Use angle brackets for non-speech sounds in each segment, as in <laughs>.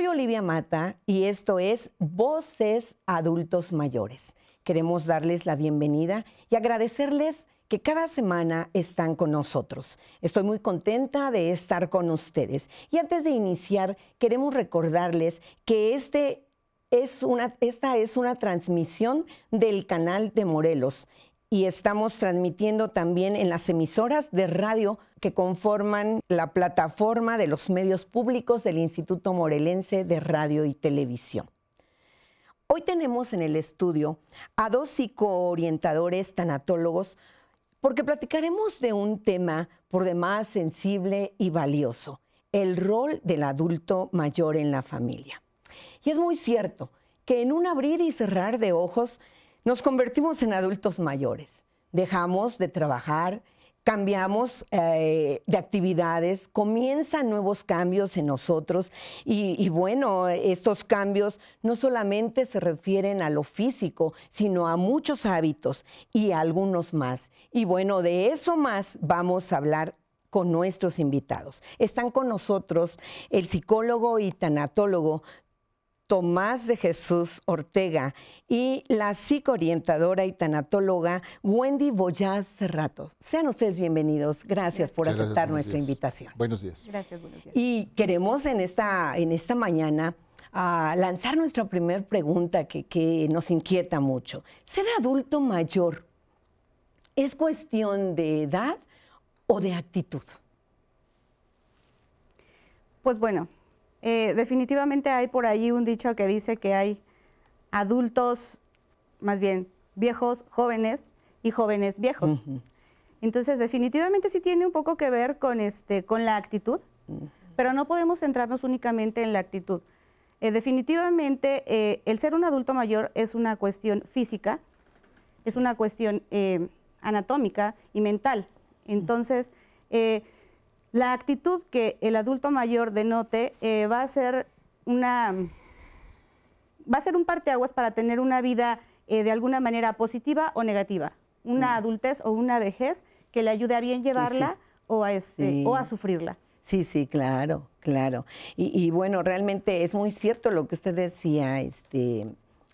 soy Olivia Mata y esto es Voces Adultos Mayores. Queremos darles la bienvenida y agradecerles que cada semana están con nosotros. Estoy muy contenta de estar con ustedes. Y antes de iniciar, queremos recordarles que este es una, esta es una transmisión del canal de Morelos y estamos transmitiendo también en las emisoras de radio que conforman la plataforma de los medios públicos del Instituto Morelense de Radio y Televisión. Hoy tenemos en el estudio a dos psicoorientadores tanatólogos porque platicaremos de un tema por demás sensible y valioso, el rol del adulto mayor en la familia. Y es muy cierto que en un abrir y cerrar de ojos nos convertimos en adultos mayores, dejamos de trabajar, cambiamos eh, de actividades, comienzan nuevos cambios en nosotros y, bueno, estos cambios no solamente se refieren a lo físico, sino a muchos hábitos y algunos más. Y bueno, de eso más vamos a hablar con nuestros invitados. Están con nosotros el psicólogo y tanatólogo Tomás de Jesús Ortega y la psicoorientadora y tanatóloga Wendy Boyaz Cerrato. Sean ustedes bienvenidos. Gracias, por aceptar nuestra invitación. Buenos días. Gracias, buenos días. Y queremos en esta, en esta mañana ah, lanzar nuestra primera pregunta que nos inquieta mucho. ¿Ser adulto mayor es cuestión de edad o de actitud? Pues bueno, eh, definitivamente hay por ahí un dicho que dice que hay adultos, más bien viejos, jóvenes y jóvenes viejos. Entonces, definitivamente sí tiene un poco que ver con, este, con la actitud, pero no podemos centrarnos únicamente en la actitud. Eh, definitivamente, eh, el ser un adulto mayor es una cuestión física, es una cuestión anatómica y mental. Entonces, la actitud que el adulto mayor denote eh, va a ser una va a ser un parteaguas para tener una vida eh, de alguna manera positiva o negativa, una mm. adultez o una vejez que le ayude a bien llevarla O, a este, sufrirla. Sí, sí, claro, claro. Y, bueno, realmente es muy cierto lo que usted decía, este,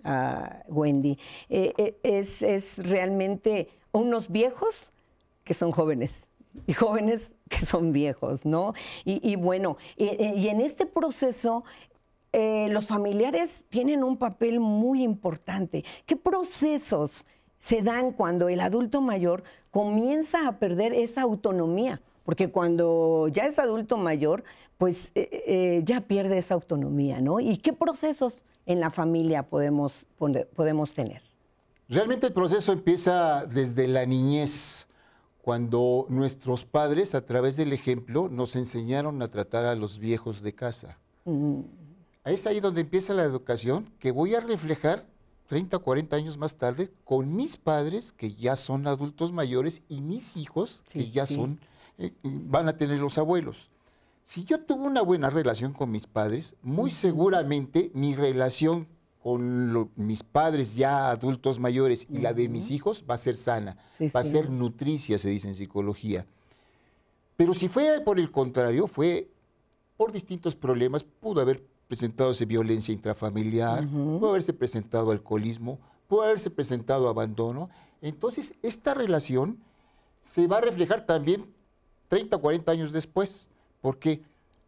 ah, Wendy. Eh, es realmente unos viejos que son jóvenes y jóvenes que son viejos, ¿no? Y, bueno, y, en este proceso... Eh, los familiares tienen un papel muy importante. ¿Qué procesos se dan cuando el adulto mayor comienza a perder esa autonomía? porque cuando ya es adulto mayor, pues eh, eh, ya pierde esa autonomía, ¿no? ¿Y qué procesos en la familia podemos, podemos tener? Realmente el proceso empieza desde la niñez cuando nuestros padres a través del ejemplo nos enseñaron a tratar a los viejos de casa. Mm. Es ahí donde empieza la educación que voy a reflejar 30 o 40 años más tarde con mis padres que ya son adultos mayores y mis hijos que ya son, eh, eh, van a tener los abuelos. Si yo tuve una buena relación con mis padres, muy seguramente mi relación con mis padres ya adultos mayores y la de mis hijos va a ser sana, va a ser nutricia, se dice en psicología. Pero si fue por el contrario, fue por distintos problemas, pudo haber presentado violencia intrafamiliar, pudo haberse presentado alcoholismo, pudo haberse presentado abandono. Entonces, esta relación se va a reflejar también 30, 40 años después. ¿Por qué?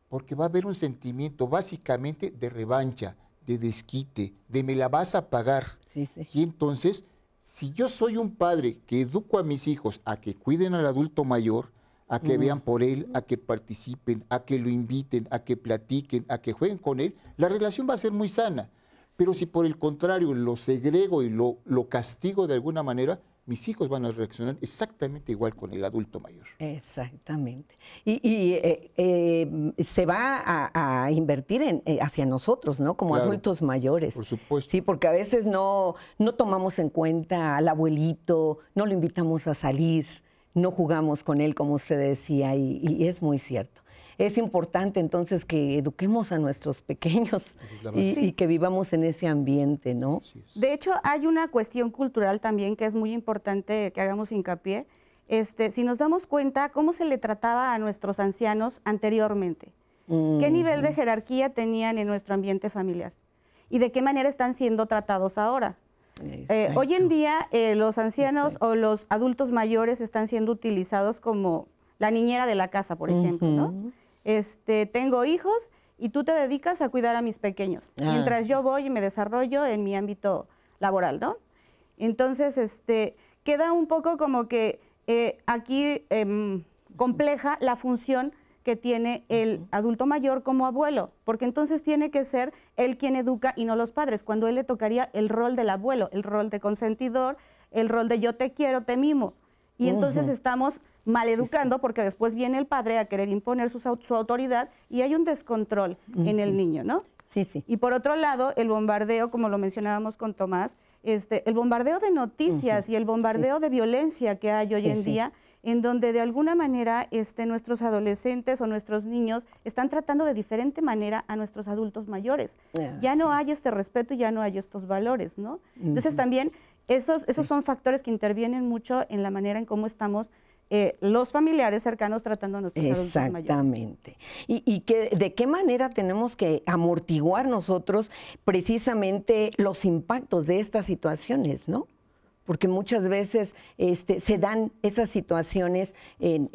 Porque va a haber un sentimiento básicamente de revancha, de desquite, de me la vas a pagar. Y entonces, si yo soy un padre que educo a mis hijos a que cuiden al adulto mayor, a que vean por él, a que participen, a que lo inviten, a que platiquen, a que jueguen con él, la relación va a ser muy sana. Pero si por el contrario lo segrego y lo, lo castigo de alguna manera, mis hijos van a reaccionar exactamente igual con el adulto mayor. Exactamente. Y, eh, eh, se va a, invertir eh, hacia nosotros, ¿no? Como adultos mayores. Por supuesto. Sí, porque a veces no, no tomamos en cuenta al abuelito, no lo invitamos a salir, no jugamos con él, como usted decía, y es muy cierto es importante entonces que eduquemos a nuestros pequeños <laughs> y, que vivamos en ese ambiente, ¿no? De hecho, hay una cuestión cultural también que es muy importante que hagamos hincapié. Este, si nos damos cuenta cómo se le trataba a nuestros ancianos anteriormente, qué nivel de jerarquía tenían en nuestro ambiente familiar y de qué manera están siendo tratados ahora. Eh, hoy en día eh, los ancianos o los adultos mayores están siendo utilizados como la niñera de la casa, por ejemplo, ¿no? Este, tengo hijos y tú te dedicas a cuidar a mis pequeños, ah. mientras yo voy y me desarrollo en mi ámbito laboral, Entonces, este, queda un poco como que eh, aquí em, compleja la función que tiene el adulto mayor como abuelo, porque entonces tiene que ser él quien educa y no los padres, cuando él le tocaría el rol del abuelo, el rol de consentidor, el rol de yo te quiero, te mimo. Y entonces estamos maleducando porque después viene el padre a querer imponer su, autoridad y hay un descontrol en el niño, ¿no? Sí, sí. Y por otro lado, el bombardeo, como lo mencionábamos con Tomás, este, el bombardeo de noticias y el bombardeo de violencia que hay hoy en día, en donde de alguna manera este, nuestros adolescentes o nuestros niños están tratando de diferente manera a nuestros adultos mayores. ya no hay este respeto y ya no hay estos valores, ¿no? Entonces también esos, esos son factores que intervienen mucho en la manera en cómo estamos eh, los familiares cercanos tratando a nuestros Exactamente. adultos mayores. Y, y de qué manera tenemos que amortiguar nosotros precisamente los impactos de estas situaciones, ¿no? porque muchas veces este, se dan esas situaciones en,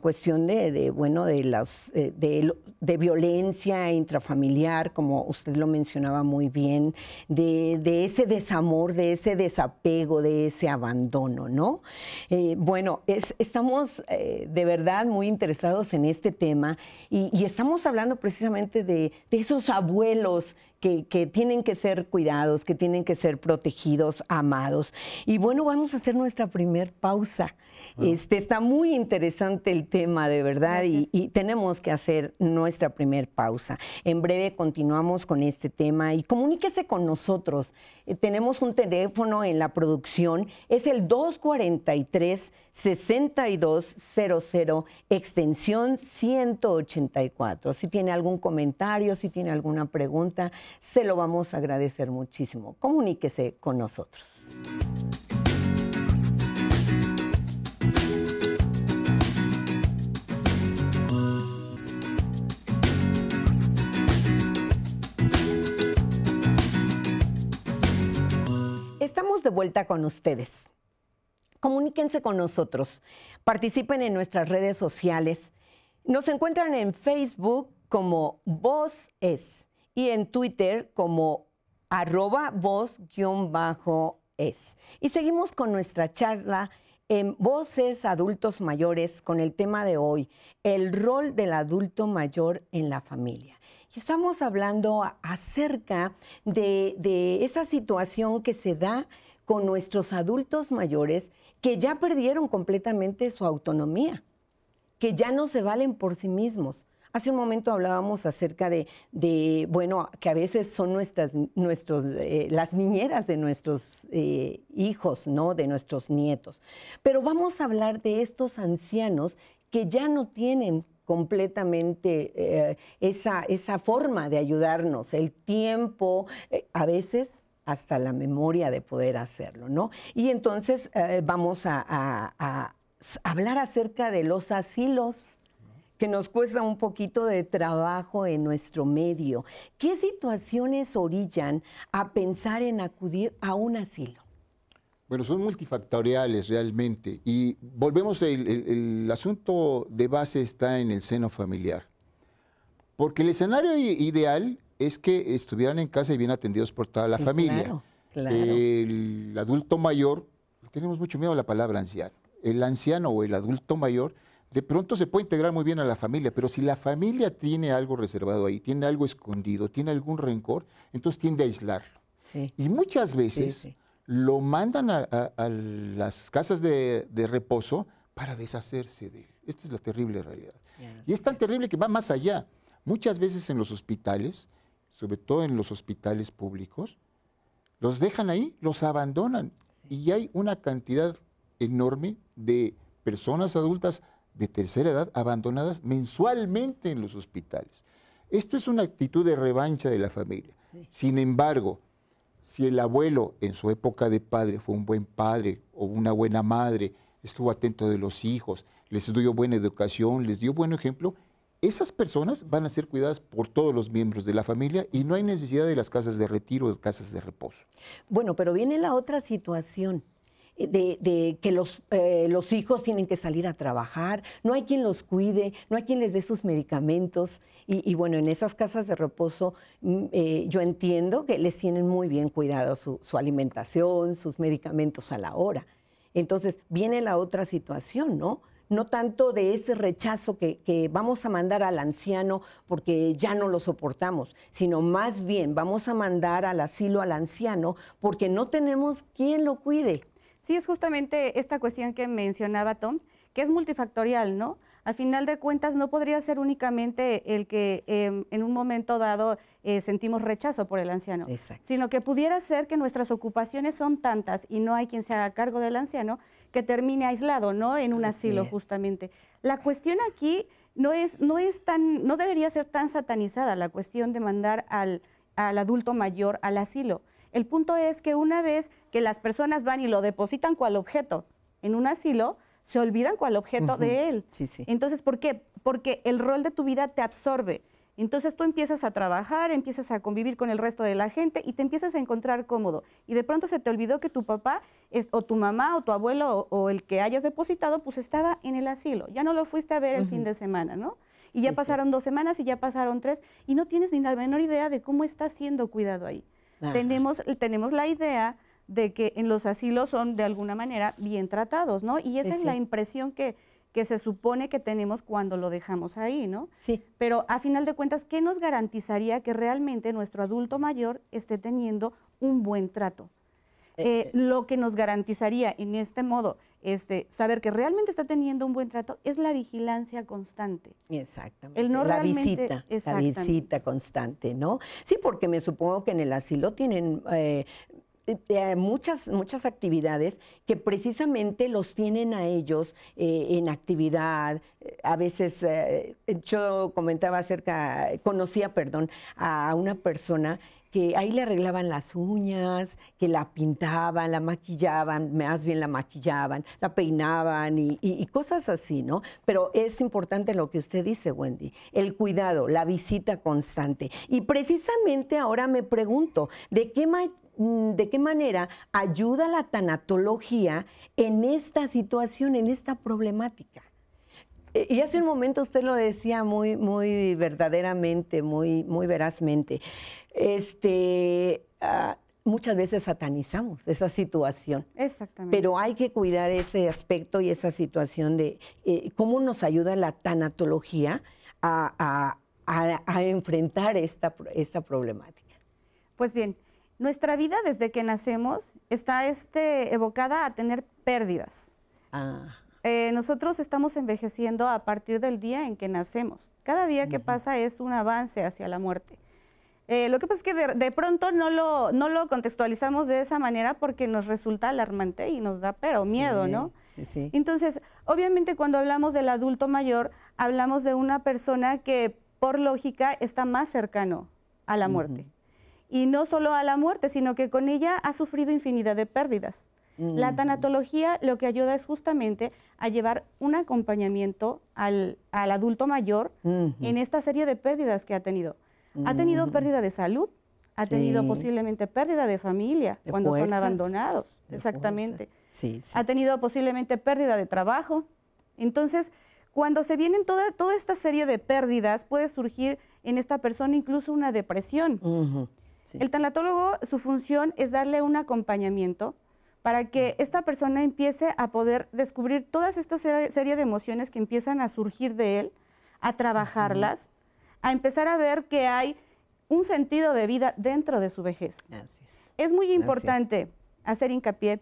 cuestión de, bueno, de, las, eh, de, violencia intrafamiliar, como usted lo mencionaba muy bien, de, ese desamor, de ese desapego, de ese abandono, ¿no? Eh, bueno, estamos eh, de verdad muy interesados en este tema y, estamos hablando precisamente de esos abuelos que, tienen que ser cuidados, que tienen que ser protegidos, amados. Y bueno, vamos a hacer nuestra primer pausa. Este, está muy interesante el tema, de verdad, y, tenemos que hacer nuestra primer pausa. En breve continuamos con este tema y comuníquese con nosotros. Eh, tenemos un teléfono en la producción, es el 243 6200 extensión 184. Si tiene algún comentario, si tiene alguna pregunta, se lo vamos a agradecer muchísimo. Comuníquese con nosotros. Estamos de vuelta con ustedes. Comuníquense con nosotros, participen en nuestras redes sociales. Nos encuentran en Facebook como Voz es y en Twitter como arroba voz-es. Y seguimos con nuestra charla en Voces Adultos Mayores con el tema de hoy, el rol del adulto mayor en la familia. Y estamos hablando acerca de esa situación que se da con nuestros adultos mayores que ya perdieron completamente su autonomía, que ya no se valen por sí mismos, Hace un momento hablábamos acerca de, bueno, que a veces son nuestras, nuestros, eh, las niñeras de nuestros eh, hijos, ¿no? De nuestros nietos. Pero vamos a hablar de estos ancianos que ya no tienen completamente eh, esa, esa, forma de ayudarnos, el tiempo, a veces hasta la memoria de poder hacerlo, ¿no? Y entonces vamos a, hablar acerca de los asilos que nos cuesta un poquito de trabajo en nuestro medio. ¿Qué situaciones orillan a pensar en acudir a un asilo? Bueno, son multifactoriales realmente. Y volvemos, el, asunto de base está en el seno familiar. Porque el escenario ideal es que estuvieran en casa y bien atendidos por toda la familia. El adulto mayor, tenemos mucho miedo a la palabra anciano. El anciano o el adulto mayor de pronto se puede integrar muy bien a la familia, pero si la familia tiene algo reservado ahí, tiene algo escondido, tiene algún rencor, entonces tiende a aislarlo. Y muchas veces lo mandan a, las casas de, de, reposo para deshacerse de él. Esta es la terrible realidad. y es tan terrible que va más allá. Muchas veces en los hospitales, sobre todo en los hospitales públicos, los dejan ahí, los abandonan. Y hay una cantidad enorme de personas adultas de tercera edad abandonadas mensualmente en los hospitales. Esto es una actitud de revancha de la familia. Sin embargo, si el abuelo en su época de padre fue un buen padre o una buena madre, estuvo atento de los hijos, les dio buena educación, les dio buen ejemplo, esas personas van a ser cuidadas por todos los miembros de la familia y no hay necesidad de las casas de retiro o casas de reposo. Bueno, pero viene la otra situación. Eh, de, que los, eh, los hijos tienen que salir a trabajar, no hay quien los cuide, no hay quien les dé sus medicamentos. Y, bueno, en esas casas de reposo mm, eh, yo entiendo que les tienen muy bien cuidado su, alimentación, sus medicamentos a la hora. Entonces viene la otra situación, ¿no? no tanto de ese rechazo que, que, vamos a mandar al anciano porque ya no lo soportamos, sino más bien vamos a mandar al asilo al anciano porque no tenemos quien lo cuide sí es justamente esta cuestión que mencionaba Tom, que es multifactorial, ¿no? Al final de cuentas no podría ser únicamente el que em, en un momento dado eh, sentimos rechazo por el anciano, sino que pudiera ser que nuestras ocupaciones son tantas y no hay quien se haga cargo del anciano que termine aislado, ¿no? En un asilo justamente. La cuestión aquí no es, no es tan, no debería ser tan satanizada la cuestión de mandar al, al adulto mayor al asilo. El punto es que una vez que las personas van y lo depositan cual objeto en un asilo, se olvidan cual objeto de él. Entonces, ¿por qué? Porque el rol de tu vida te absorbe. Entonces tú empiezas a trabajar, empiezas a convivir con el resto de la gente y te empiezas a encontrar cómodo. Y de pronto se te olvidó que tu papá o tu mamá o tu abuelo o, el que hayas depositado, pues estaba en el asilo. Ya no lo fuiste a ver el fin de semana, ¿no? Y ya pasaron dos semanas y ya pasaron tres y no tienes ni la menor idea de cómo está siendo cuidado ahí. Tenemos, tenemos la idea de que en los asilos son de alguna manera bien tratados, ¿no? Y esa es la impresión que, que se supone que tenemos cuando lo dejamos ahí, ¿no? Sí. Pero a final de cuentas, ¿qué nos garantizaría que realmente nuestro adulto mayor esté teniendo un buen trato? Eh, eh, eh. lo que nos garantizaría en este modo este, saber que realmente está teniendo un buen trato es la vigilancia constante. Exactamente. El no la visita, la visita constante, ¿no? Sí, porque me supongo que en el asilo tienen eh, eh, muchas, muchas actividades que precisamente los tienen a ellos eh, en actividad. A veces, yo comentaba acerca, conocía, perdón, a una persona que ahí le arreglaban las uñas, que la pintaban, la maquillaban, más bien la maquillaban, la peinaban y, y, cosas así, ¿no? Pero es importante lo que usted dice, Wendy, el cuidado, la visita constante. Y precisamente ahora me pregunto, ¿de qué, Mm, de qué manera ayuda la tanatología en esta situación, en esta problemática. E, y hace un momento usted lo decía muy, muy verdaderamente, muy, muy verazmente. Este, ah, muchas veces satanizamos esa situación. Exactamente. Pero hay que cuidar ese aspecto y esa situación de eh, cómo nos ayuda la tanatología a, enfrentar esta, esta problemática. Pues bien, nuestra vida desde que nacemos está este, evocada a tener pérdidas. Ah. Eh, nosotros estamos envejeciendo a partir del día en que nacemos. Cada día que pasa es un avance hacia la muerte. Eh, lo que pasa es que de, pronto no lo, contextualizamos de esa manera porque nos resulta alarmante y nos da pero miedo, ¿no? Entonces, obviamente cuando hablamos del adulto mayor, hablamos de una persona que por lógica está más cercano a la muerte y no solo a la muerte, sino que con ella ha sufrido infinidad de pérdidas. La mm. tanatología lo que ayuda es justamente a llevar un acompañamiento al, al adulto mayor en esta serie de pérdidas que ha tenido. Ha tenido mm. pérdida de salud, ha tenido posiblemente pérdida de familia cuando son abandonados, exactamente. Ha tenido posiblemente pérdida de trabajo. Entonces, cuando se vienen toda, toda esta serie de pérdidas, puede surgir en esta persona incluso una depresión. El tanatólogo, su función es darle un acompañamiento para que esta persona empiece a poder descubrir todas estas serie de emociones que empiezan a surgir de él, a trabajarlas, a empezar a ver que hay un sentido de vida dentro de su vejez. Es muy importante hacer hincapié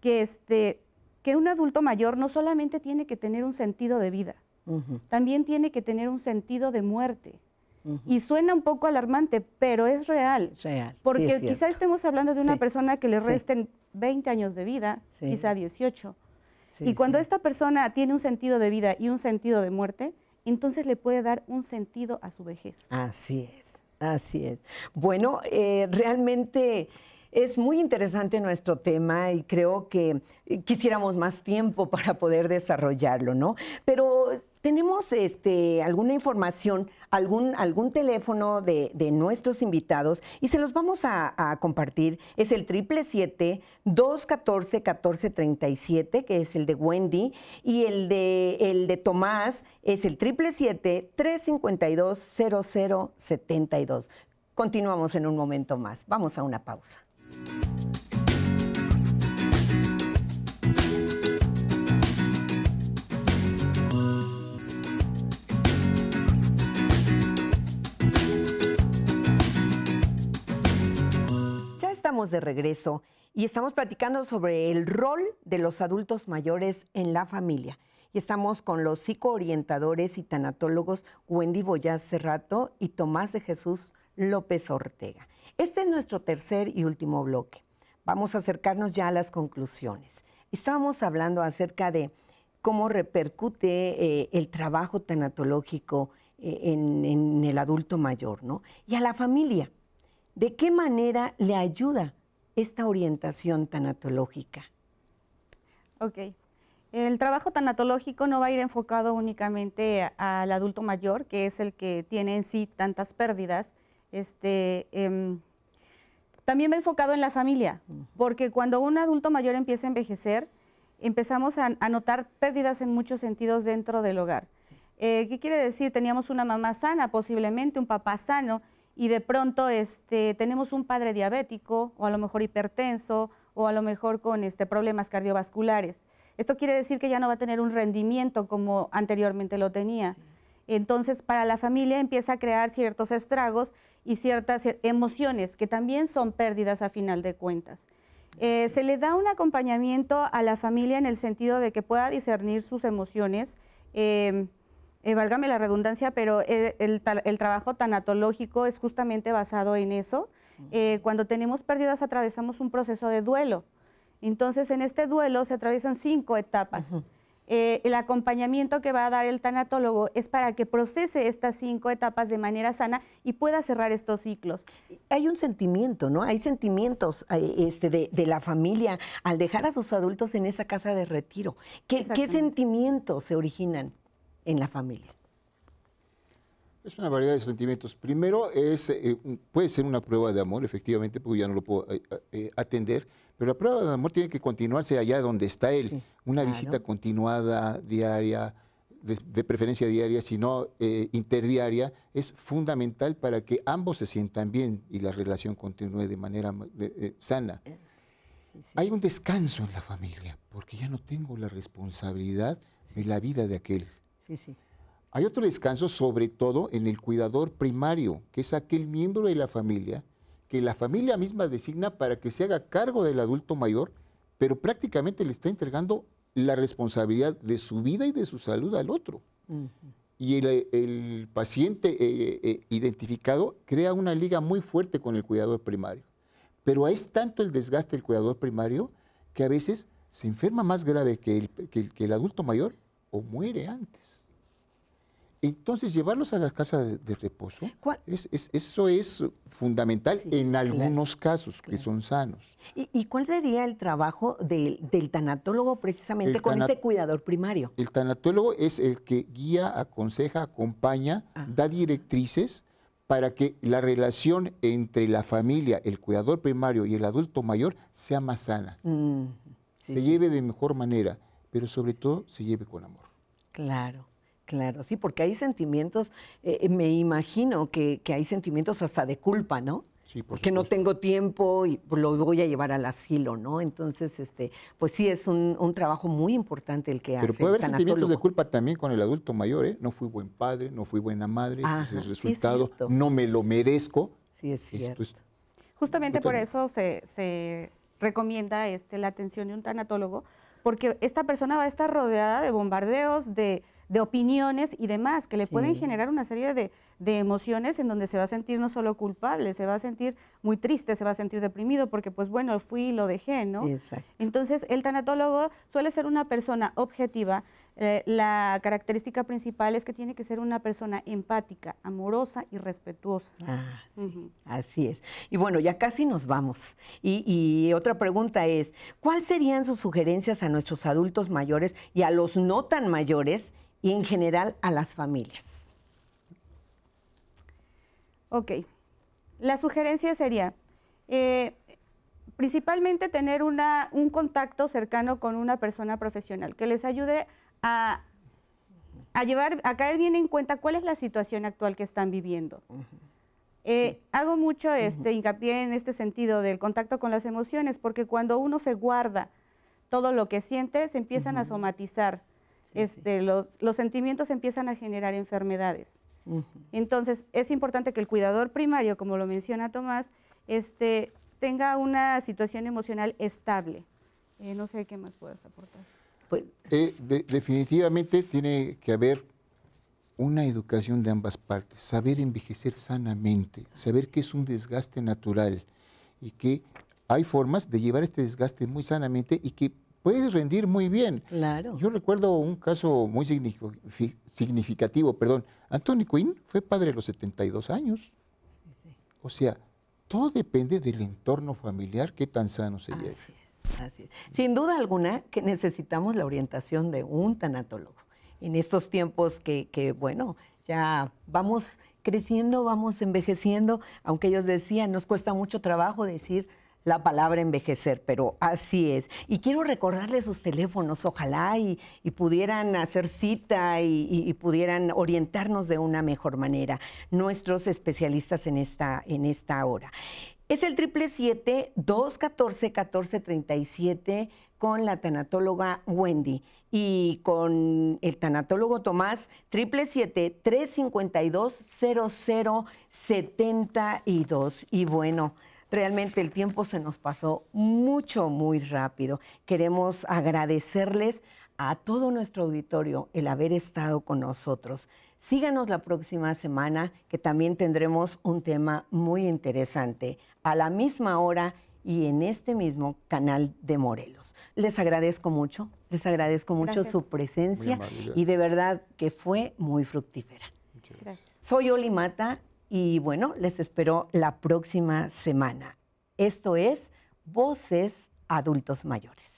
que, este, que un adulto mayor no solamente tiene que tener un sentido de vida, también tiene que tener un sentido de muerte. Y suena un poco alarmante, pero es real. Real. Porque quizás estemos hablando de una persona que le resten 20 años de vida, quizá 18. y cuando esta persona tiene un sentido de vida y un sentido de muerte, entonces le puede dar un sentido a su vejez. Así es, así es. Bueno, eh, realmente... Es muy interesante nuestro tema y creo que eh, quisiéramos más tiempo para poder desarrollarlo, ¿no? Pero ¿Tenemos este, alguna información, algún, teléfono de, nuestros invitados? Y se los vamos a, compartir. Es el 777-214-1437, que es el de Wendy, y el de, el de Tomás es el 777-352-0072. Continuamos en un momento más. Vamos a una pausa. de regreso y estamos platicando sobre el rol de los adultos mayores en la familia. Y estamos con los psicoorientadores y tanatólogos Wendy Boyaz Cerrato y Tomás de Jesús López Ortega. Este es nuestro tercer y último bloque. Vamos a acercarnos ya a las conclusiones. Estábamos hablando acerca de cómo repercute eh, el trabajo tanatológico eh, en, el adulto mayor, Y a la familia. ¿De qué manera le ayuda esta orientación tanatológica? Ok. El trabajo tanatológico no va a ir enfocado únicamente al adulto mayor, que es el que tiene en sí tantas pérdidas. Este, em, también va enfocado en la familia, porque cuando un adulto mayor empieza a envejecer, empezamos a, notar pérdidas en muchos sentidos dentro del hogar. Eh, ¿Qué quiere decir? Teníamos una mamá sana, posiblemente un papá sano, y de pronto este, tenemos un padre diabético o a lo mejor hipertenso o a lo mejor con este, problemas cardiovasculares. Esto quiere decir que ya no va a tener un rendimiento como anteriormente lo tenía. Entonces, para la familia empieza a crear ciertos estragos y ciertas eh, emociones que también son pérdidas a final de cuentas. Eh, se le da un acompañamiento a la familia en el sentido de que pueda discernir sus emociones, em, eh, válgame la redundancia, pero eh, el, trabajo tanatológico es justamente basado en eso. Eh, cuando tenemos pérdidas atravesamos un proceso de duelo. Entonces, en este duelo se atraviesan cinco etapas. el acompañamiento que va a dar el tanatólogo es para que procese estas cinco etapas de manera sana y pueda cerrar estos ciclos. Hay un sentimiento, ¿no? Hay sentimientos este, de, la familia al dejar a sus adultos en esa casa de retiro. ¿qué sentimientos se originan? en la familia? Es una variedad de sentimientos. Primero, es, eh, puede ser una prueba de amor, efectivamente, porque ya no lo puedo eh, eh, atender, pero la prueba de amor tiene que continuarse allá donde está él. una visita continuada, diaria, de, preferencia diaria, sino interdiaria, es fundamental para que ambos se sientan bien y la relación continúe de manera sana. Hay un descanso en la familia, porque ya no tengo la responsabilidad de la vida de aquel. Hay otro descanso, sobre todo en el cuidador primario, que es aquel miembro de la familia que la familia misma designa para que se haga cargo del adulto mayor, pero prácticamente le está entregando la responsabilidad de su vida y de su salud al otro. Y el, paciente eh, eh, identificado crea una liga muy fuerte con el cuidador primario. Pero es tanto el desgaste del cuidador primario que a veces se enferma más grave que el adulto mayor o muere antes. Entonces, llevarlos a la casa de, reposo, es, eso es fundamental en algunos casos que son sanos. ¿Y, cuál sería el trabajo del tanatólogo precisamente con ese cuidador primario? El tanatólogo es el que guía, aconseja, acompaña, ah. da directrices para que la relación entre la familia, el cuidador primario y el adulto mayor sea más sana, mm, se lleve de mejor manera pero sobre todo se lleve con amor. Claro. Claro, sí, porque hay sentimientos, eh, eh, me imagino que, hay sentimientos hasta de culpa, ¿no? Sí, por que no tengo tiempo y lo voy a llevar al asilo, ¿no? Entonces, este, pues sí, es un, trabajo muy importante el que hace. Pero puede haber sentimientos de culpa también con el adulto mayor, ¿eh? No fui buen padre, no fui buena madre, ese es el resultado, no me lo merezco. Sí, es cierto. Justamente por eso se, se recomienda este, la atención de un tanatólogo, porque esta persona va a estar rodeada de bombardeos, de, de opiniones y demás, que le pueden generar una serie de, de, emociones en donde se va a sentir no solo culpable, se va a sentir muy triste, se va a sentir deprimido, porque pues bueno, fui y lo dejé, ¿no? Exacto. Entonces, el tanatólogo suele ser una persona objetiva eh, la característica principal es que tiene que ser una persona empática, amorosa y respetuosa. Ah, así es. Y bueno, ya casi nos vamos. Y, otra pregunta es, ¿cuáles serían sus sugerencias a nuestros adultos mayores y a los no tan mayores y en general a las familias? Ok. La sugerencia sería, eh, principalmente tener una, un contacto cercano con una persona profesional que les ayude a, llevar, a caer bien en cuenta cuál es la situación actual que están viviendo. Eh, hago mucho este, hincapié en este sentido del contacto con las emociones, porque cuando uno se guarda todo lo que siente, se empiezan a somatizar. este, Los, sentimientos empiezan a generar enfermedades. Entonces, es importante que el cuidador primario, como lo menciona Tomás, este, tenga una situación emocional estable. Eh, no sé qué más puedas aportar. Pues, eh, definitivamente tiene que haber una educación de ambas partes, saber envejecer sanamente, saber que es un desgaste natural y que hay formas de llevar este desgaste muy sanamente y que puedes rendir muy bien. Claro. Yo recuerdo un caso muy significativo, perdón. Anthony Quinn fue padre a los 72 años. O sea, todo depende del entorno familiar, qué tan sano se Así sin duda alguna que necesitamos la orientación de un tanatólogo. En estos tiempos que, bueno, ya vamos creciendo, vamos envejeciendo, aunque ellos decían, nos cuesta mucho trabajo decir la palabra envejecer, pero así es. Y quiero recordarles sus teléfonos, ojalá y, pudieran hacer cita y, pudieran orientarnos de una mejor manera, nuestros especialistas en esta, en esta hora. Es el 777-214-1437 con la tanatóloga Wendy y con el tanatólogo Tomás, 777-352-0072. Y bueno, realmente el tiempo se nos pasó mucho, muy rápido. Queremos agradecerles a todo nuestro auditorio el haber estado con nosotros. Síganos la próxima semana, que también tendremos un tema muy interesante a la misma hora y en este mismo canal de Morelos. Les agradezco mucho, les agradezco mucho su presencia y de verdad que fue muy fructífera. Gracias. Soy Oli Mata y bueno, les espero la próxima semana. Esto es Voces Adultos Mayores.